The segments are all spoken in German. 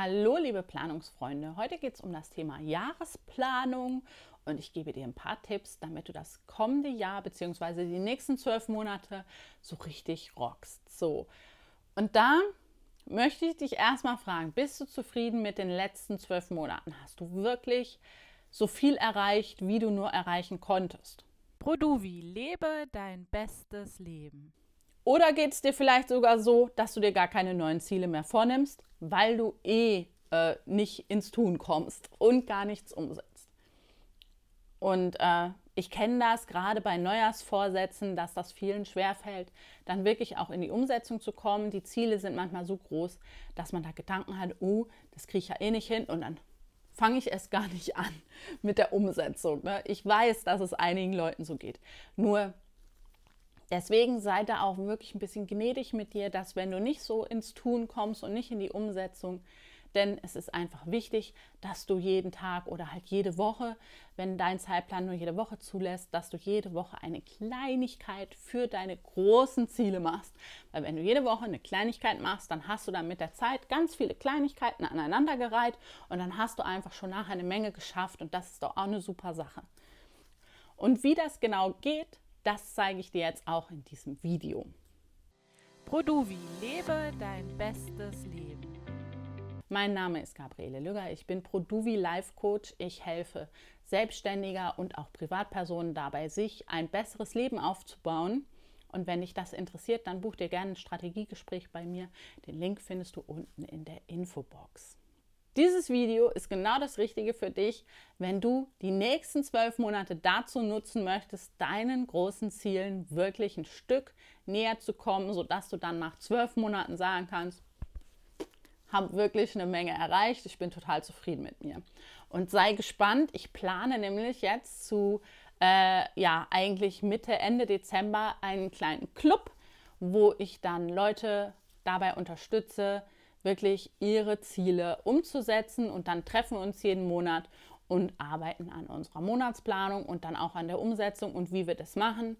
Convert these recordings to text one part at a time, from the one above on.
Hallo liebe Planungsfreunde, heute geht es um das Thema Jahresplanung und ich gebe dir ein paar Tipps, damit du das kommende Jahr bzw. die nächsten zwölf Monate so richtig rockst. So, und da möchte ich dich erstmal fragen, bist du zufrieden mit den letzten zwölf Monaten? Hast du wirklich so viel erreicht, wie du nur erreichen konntest? Produvi, lebe dein bestes Leben. Oder geht es dir vielleicht sogar so, dass du dir gar keine neuen Ziele mehr vornimmst, weil du eh äh, nicht ins Tun kommst und gar nichts umsetzt? Und äh, ich kenne das gerade bei Neujahrsvorsätzen, dass das vielen schwerfällt, dann wirklich auch in die Umsetzung zu kommen. Die Ziele sind manchmal so groß, dass man da Gedanken hat, oh, das kriege ich ja eh nicht hin und dann fange ich erst gar nicht an mit der Umsetzung. Ne? Ich weiß, dass es einigen Leuten so geht. Nur Deswegen sei da auch wirklich ein bisschen gnädig mit dir, dass wenn du nicht so ins Tun kommst und nicht in die Umsetzung, denn es ist einfach wichtig, dass du jeden Tag oder halt jede Woche, wenn dein Zeitplan nur jede Woche zulässt, dass du jede Woche eine Kleinigkeit für deine großen Ziele machst. Weil wenn du jede Woche eine Kleinigkeit machst, dann hast du dann mit der Zeit ganz viele Kleinigkeiten aneinandergereiht und dann hast du einfach schon nachher eine Menge geschafft und das ist doch auch eine super Sache. Und wie das genau geht, das zeige ich dir jetzt auch in diesem Video. Produvi, lebe dein bestes Leben. Mein Name ist Gabriele Lügger, ich bin Produvi Life Coach. Ich helfe Selbstständiger und auch Privatpersonen dabei, sich ein besseres Leben aufzubauen. Und wenn dich das interessiert, dann buch dir gerne ein Strategiegespräch bei mir. Den Link findest du unten in der Infobox. Dieses Video ist genau das Richtige für dich, wenn du die nächsten zwölf Monate dazu nutzen möchtest, deinen großen Zielen wirklich ein Stück näher zu kommen, sodass du dann nach zwölf Monaten sagen kannst, habe wirklich eine Menge erreicht, ich bin total zufrieden mit mir. Und sei gespannt, ich plane nämlich jetzt zu, äh, ja, eigentlich Mitte, Ende Dezember einen kleinen Club, wo ich dann Leute dabei unterstütze, wirklich ihre Ziele umzusetzen und dann treffen wir uns jeden Monat und arbeiten an unserer Monatsplanung und dann auch an der Umsetzung und wie wir das machen.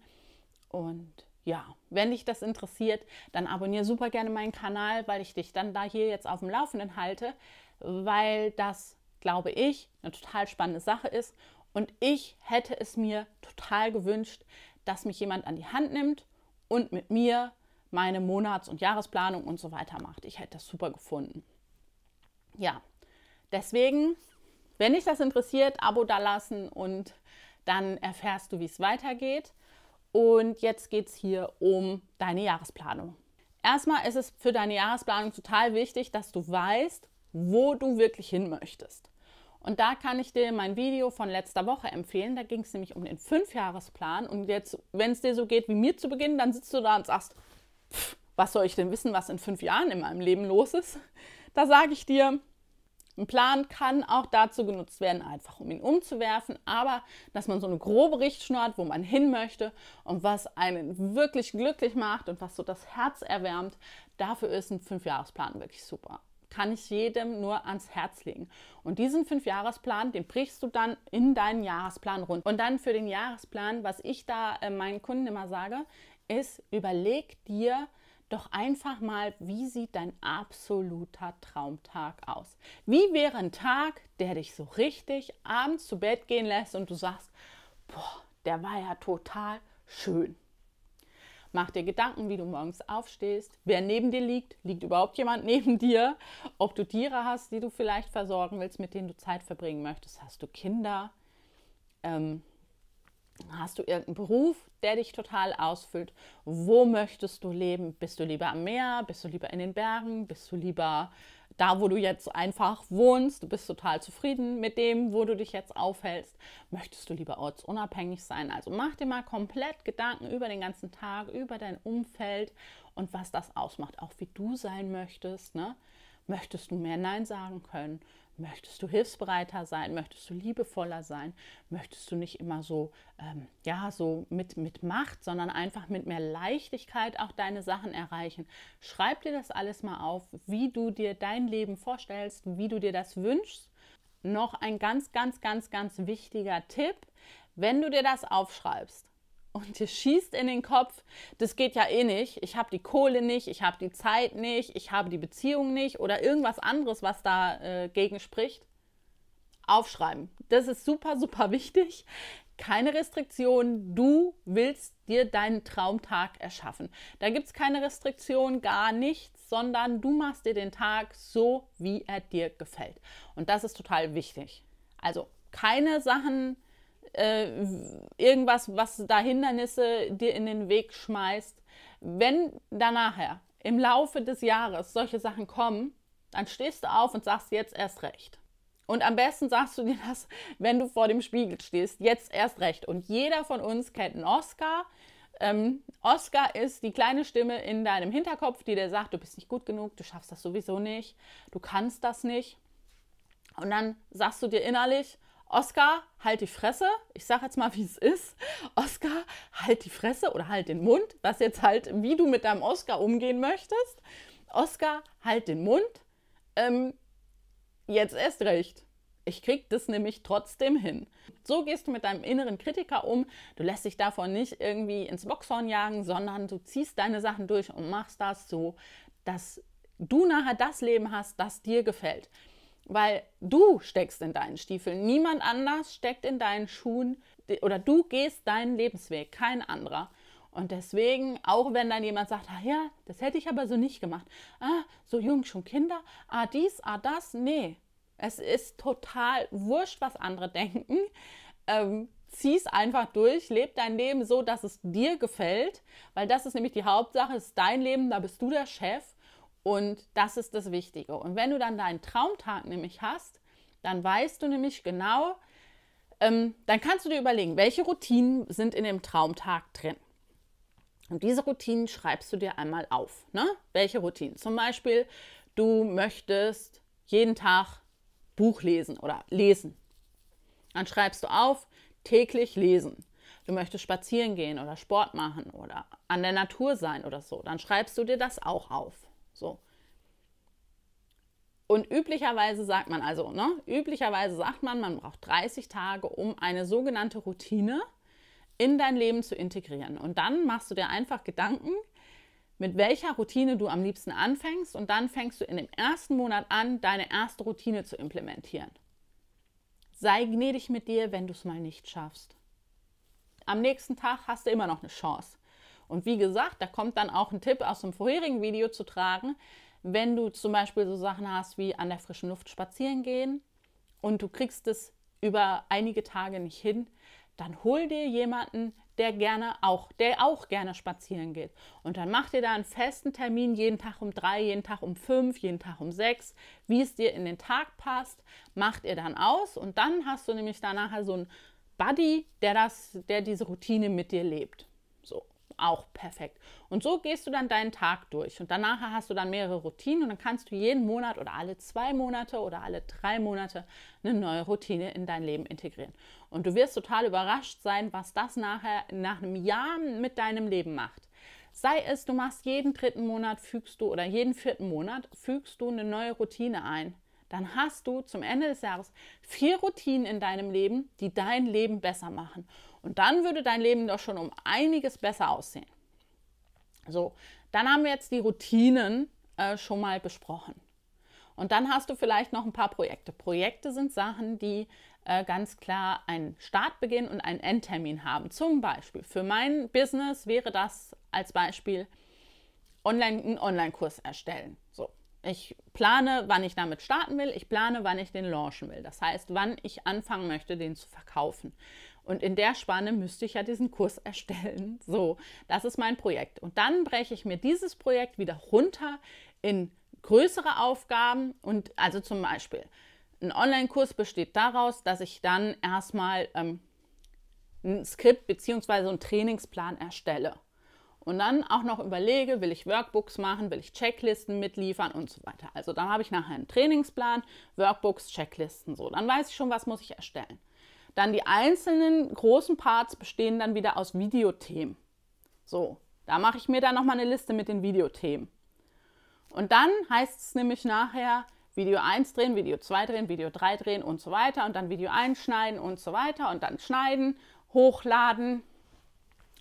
Und ja, wenn dich das interessiert, dann abonniere super gerne meinen Kanal, weil ich dich dann da hier jetzt auf dem Laufenden halte, weil das, glaube ich, eine total spannende Sache ist. Und ich hätte es mir total gewünscht, dass mich jemand an die Hand nimmt und mit mir meine Monats- und Jahresplanung und so weiter macht. Ich hätte das super gefunden. Ja, deswegen, wenn dich das interessiert, Abo dalassen und dann erfährst du, wie es weitergeht. Und jetzt geht es hier um deine Jahresplanung. Erstmal ist es für deine Jahresplanung total wichtig, dass du weißt, wo du wirklich hin möchtest. Und da kann ich dir mein Video von letzter Woche empfehlen. Da ging es nämlich um den Fünfjahresplan. Und jetzt, wenn es dir so geht wie mir zu Beginn, dann sitzt du da und sagst, pff, was soll ich denn wissen, was in fünf Jahren in meinem Leben los ist? Da sage ich dir, ein Plan kann auch dazu genutzt werden, einfach um ihn umzuwerfen, aber dass man so eine grobe Richtschnur hat, wo man hin möchte und was einen wirklich glücklich macht und was so das Herz erwärmt, dafür ist ein Fünfjahresplan wirklich super. Kann ich jedem nur ans Herz legen. Und diesen Fünfjahresplan, den brichst du dann in deinen Jahresplan rund. Und dann für den Jahresplan, was ich da äh, meinen Kunden immer sage, ist, überleg dir doch einfach mal, wie sieht dein absoluter Traumtag aus? Wie wäre ein Tag, der dich so richtig abends zu Bett gehen lässt und du sagst, boah, der war ja total schön. Mach dir Gedanken, wie du morgens aufstehst, wer neben dir liegt, liegt überhaupt jemand neben dir, ob du Tiere hast, die du vielleicht versorgen willst, mit denen du Zeit verbringen möchtest, hast du Kinder, ähm, Hast du irgendeinen Beruf, der dich total ausfüllt? Wo möchtest du leben? Bist du lieber am Meer? Bist du lieber in den Bergen? Bist du lieber da, wo du jetzt einfach wohnst? Du bist total zufrieden mit dem, wo du dich jetzt aufhältst. Möchtest du lieber ortsunabhängig sein? Also mach dir mal komplett Gedanken über den ganzen Tag, über dein Umfeld und was das ausmacht, auch wie du sein möchtest. Ne? Möchtest du mehr Nein sagen können? Möchtest du hilfsbereiter sein? Möchtest du liebevoller sein? Möchtest du nicht immer so, ähm, ja, so mit, mit Macht, sondern einfach mit mehr Leichtigkeit auch deine Sachen erreichen? Schreib dir das alles mal auf, wie du dir dein Leben vorstellst, wie du dir das wünschst. Noch ein ganz, ganz, ganz, ganz wichtiger Tipp, wenn du dir das aufschreibst, und dir schießt in den Kopf, das geht ja eh nicht, ich habe die Kohle nicht, ich habe die Zeit nicht, ich habe die Beziehung nicht oder irgendwas anderes, was da äh, gegen spricht, aufschreiben. Das ist super, super wichtig. Keine Restriktion, du willst dir deinen Traumtag erschaffen. Da gibt es keine Restriktion, gar nichts, sondern du machst dir den Tag so, wie er dir gefällt. Und das ist total wichtig. Also keine Sachen, äh, irgendwas, was da Hindernisse dir in den Weg schmeißt. Wenn danachher im Laufe des Jahres solche Sachen kommen, dann stehst du auf und sagst jetzt erst recht. Und am besten sagst du dir das, wenn du vor dem Spiegel stehst, jetzt erst recht. Und jeder von uns kennt einen Oscar. Ähm, Oscar ist die kleine Stimme in deinem Hinterkopf, die dir sagt, du bist nicht gut genug, du schaffst das sowieso nicht, du kannst das nicht. Und dann sagst du dir innerlich, Oscar, halt die Fresse. Ich sage jetzt mal, wie es ist. Oscar, halt die Fresse oder halt den Mund. Was jetzt halt, wie du mit deinem Oscar umgehen möchtest. Oscar, halt den Mund. Ähm, jetzt erst recht. Ich krieg das nämlich trotzdem hin. So gehst du mit deinem inneren Kritiker um. Du lässt dich davon nicht irgendwie ins Boxhorn jagen, sondern du ziehst deine Sachen durch und machst das so, dass du nachher das Leben hast, das dir gefällt weil du steckst in deinen Stiefeln. Niemand anders steckt in deinen Schuhen oder du gehst deinen Lebensweg, kein anderer. Und deswegen, auch wenn dann jemand sagt, ah ja, das hätte ich aber so nicht gemacht. Ah, so jung schon Kinder, ah dies, ah das, nee. Es ist total wurscht, was andere denken. Ähm, es einfach durch, lebe dein Leben so, dass es dir gefällt, weil das ist nämlich die Hauptsache, es ist dein Leben, da bist du der Chef und das ist das Wichtige. Und wenn du dann deinen Traumtag nämlich hast, dann weißt du nämlich genau, ähm, dann kannst du dir überlegen, welche Routinen sind in dem Traumtag drin. Und diese Routinen schreibst du dir einmal auf. Ne? Welche Routinen? Zum Beispiel, du möchtest jeden Tag Buch lesen oder lesen. Dann schreibst du auf, täglich lesen. Du möchtest spazieren gehen oder Sport machen oder an der Natur sein oder so. Dann schreibst du dir das auch auf. So. Und üblicherweise sagt man also, ne, üblicherweise sagt man, man braucht 30 Tage, um eine sogenannte Routine in dein Leben zu integrieren. Und dann machst du dir einfach Gedanken, mit welcher Routine du am liebsten anfängst. Und dann fängst du in dem ersten Monat an, deine erste Routine zu implementieren. Sei gnädig mit dir, wenn du es mal nicht schaffst. Am nächsten Tag hast du immer noch eine Chance. Und wie gesagt, da kommt dann auch ein Tipp aus dem vorherigen Video zu tragen, wenn du zum Beispiel so Sachen hast wie an der frischen Luft spazieren gehen und du kriegst es über einige Tage nicht hin, dann hol dir jemanden, der gerne auch, der auch gerne spazieren geht. Und dann mach dir da einen festen Termin, jeden Tag um drei, jeden Tag um fünf, jeden Tag um sechs, wie es dir in den Tag passt, macht ihr dann aus und dann hast du nämlich danach so einen Buddy, der das, der diese Routine mit dir lebt. So auch perfekt. Und so gehst du dann deinen Tag durch und danach hast du dann mehrere Routinen und dann kannst du jeden Monat oder alle zwei Monate oder alle drei Monate eine neue Routine in dein Leben integrieren. Und du wirst total überrascht sein, was das nachher nach einem Jahr mit deinem Leben macht. Sei es, du machst jeden dritten Monat fügst du oder jeden vierten Monat fügst du eine neue Routine ein dann hast du zum Ende des Jahres vier Routinen in deinem Leben, die dein Leben besser machen. Und dann würde dein Leben doch schon um einiges besser aussehen. So, dann haben wir jetzt die Routinen äh, schon mal besprochen. Und dann hast du vielleicht noch ein paar Projekte. Projekte sind Sachen, die äh, ganz klar einen Startbeginn und einen Endtermin haben. Zum Beispiel für mein Business wäre das als Beispiel Online, einen Online-Kurs erstellen. Ich plane, wann ich damit starten will. Ich plane, wann ich den launchen will. Das heißt, wann ich anfangen möchte, den zu verkaufen. Und in der Spanne müsste ich ja diesen Kurs erstellen. So, das ist mein Projekt. Und dann breche ich mir dieses Projekt wieder runter in größere Aufgaben. Und also zum Beispiel, ein Online-Kurs besteht daraus, dass ich dann erstmal ähm, ein Skript bzw. einen Trainingsplan erstelle und dann auch noch überlege, will ich Workbooks machen, will ich Checklisten mitliefern und so weiter. Also dann habe ich nachher einen Trainingsplan, Workbooks, Checklisten so. Dann weiß ich schon, was muss ich erstellen. Dann die einzelnen großen Parts bestehen dann wieder aus Videothemen. So, da mache ich mir dann nochmal eine Liste mit den Videothemen. Und dann heißt es nämlich nachher Video 1 drehen, Video 2 drehen, Video 3 drehen und so weiter und dann Video 1 schneiden und so weiter und dann schneiden, hochladen,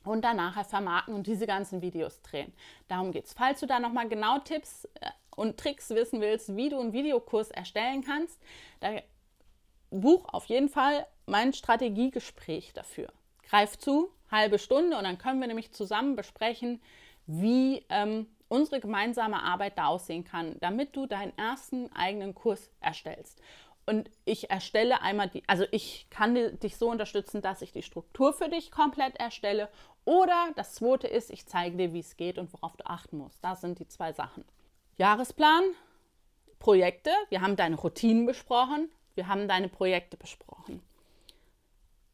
und danach nachher vermarkten und diese ganzen Videos drehen. Darum geht es. Falls du da nochmal genau Tipps äh, und Tricks wissen willst, wie du einen Videokurs erstellen kannst, da buch auf jeden Fall mein Strategiegespräch dafür. Greif zu, halbe Stunde und dann können wir nämlich zusammen besprechen, wie ähm, unsere gemeinsame Arbeit da aussehen kann, damit du deinen ersten eigenen Kurs erstellst und ich erstelle einmal die, also ich kann dich so unterstützen, dass ich die Struktur für dich komplett erstelle. Oder das zweite ist, ich zeige dir, wie es geht und worauf du achten musst. Das sind die zwei Sachen. Jahresplan, Projekte, wir haben deine Routinen besprochen, wir haben deine Projekte besprochen.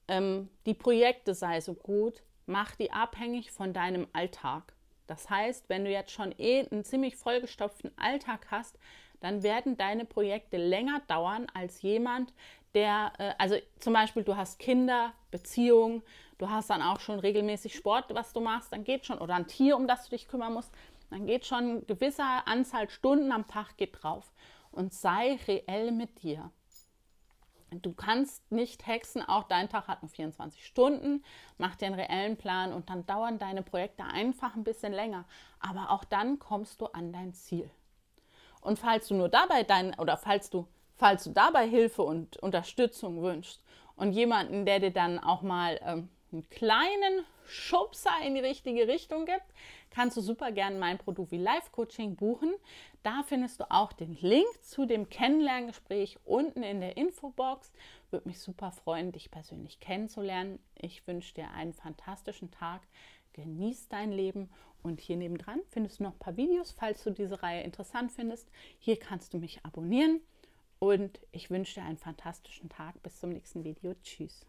Ähm, die Projekte sei so gut, mach die abhängig von deinem Alltag. Das heißt, wenn du jetzt schon eh einen ziemlich vollgestopften Alltag hast, dann werden deine Projekte länger dauern als jemand, der, äh, also zum Beispiel, du hast Kinder, Beziehung, du hast dann auch schon regelmäßig Sport, was du machst, dann geht schon, oder ein Tier, um das du dich kümmern musst, dann geht schon eine gewisse Anzahl Stunden am Tag geht drauf. Und sei reell mit dir. Du kannst nicht hexen, auch dein Tag hat nur 24 Stunden, mach dir einen reellen Plan und dann dauern deine Projekte einfach ein bisschen länger. Aber auch dann kommst du an dein Ziel. Und falls du nur dabei dein oder falls du falls du dabei Hilfe und Unterstützung wünschst und jemanden, der dir dann auch mal ähm, einen kleinen Schubser in die richtige Richtung gibt, kannst du super gerne mein Produkt wie Live Coaching buchen. Da findest du auch den Link zu dem Kennenlerngespräch unten in der Infobox. Würde mich super freuen, dich persönlich kennenzulernen. Ich wünsche dir einen fantastischen Tag genieß dein Leben. Und hier nebendran findest du noch ein paar Videos, falls du diese Reihe interessant findest. Hier kannst du mich abonnieren und ich wünsche dir einen fantastischen Tag. Bis zum nächsten Video. Tschüss.